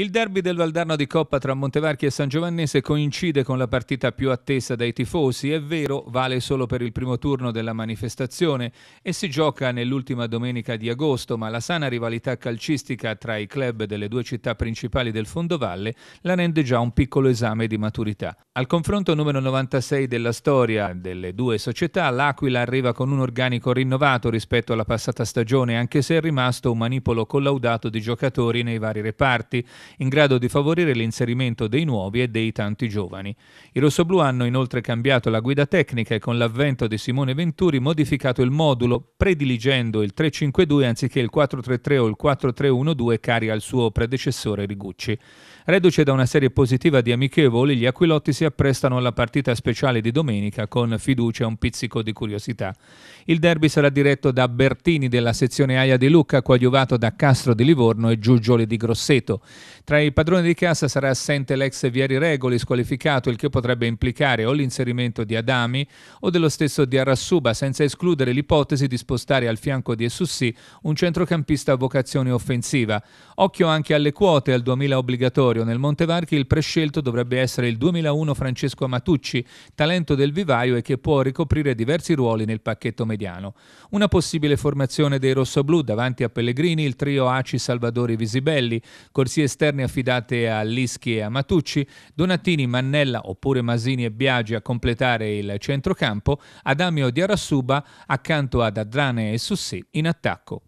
Il derby del Valdarno di Coppa tra Montevarchi e San Giovannese coincide con la partita più attesa dai tifosi, è vero, vale solo per il primo turno della manifestazione e si gioca nell'ultima domenica di agosto, ma la sana rivalità calcistica tra i club delle due città principali del Fondovalle la rende già un piccolo esame di maturità. Al confronto numero 96 della storia delle due società, l'Aquila arriva con un organico rinnovato rispetto alla passata stagione, anche se è rimasto un manipolo collaudato di giocatori nei vari reparti in grado di favorire l'inserimento dei nuovi e dei tanti giovani. I rossoblù hanno inoltre cambiato la guida tecnica e con l'avvento di Simone Venturi modificato il modulo, prediligendo il 3-5-2 anziché il 4-3-3 o il 4-3-1-2 cari al suo predecessore Rigucci. Reduce da una serie positiva di amichevoli, gli Aquilotti si apprestano alla partita speciale di domenica con fiducia e un pizzico di curiosità. Il derby sarà diretto da Bertini della sezione Aia di Lucca, coadiuvato da Castro di Livorno e Giugioli di Grosseto. Tra i padroni di cassa sarà assente l'ex Vieri Regoli squalificato, il che potrebbe implicare o l'inserimento di Adami o dello stesso di Arrassuba, senza escludere l'ipotesi di spostare al fianco di Essussi un centrocampista a vocazione offensiva. Occhio anche alle quote al 2000 obbligatorio. Nel Montevarchi il prescelto dovrebbe essere il 2001 Francesco Amatucci, talento del vivaio e che può ricoprire diversi ruoli nel pacchetto mediano. Una possibile formazione dei rossoblù davanti a Pellegrini, il trio Aci Salvadori Visibelli, corsie esterne interne affidate a Lischi e a Matucci, Donatini, Mannella oppure Masini e Biagi a completare il centrocampo, Adamio di Diarassuba accanto ad Adrane e Sussi in attacco.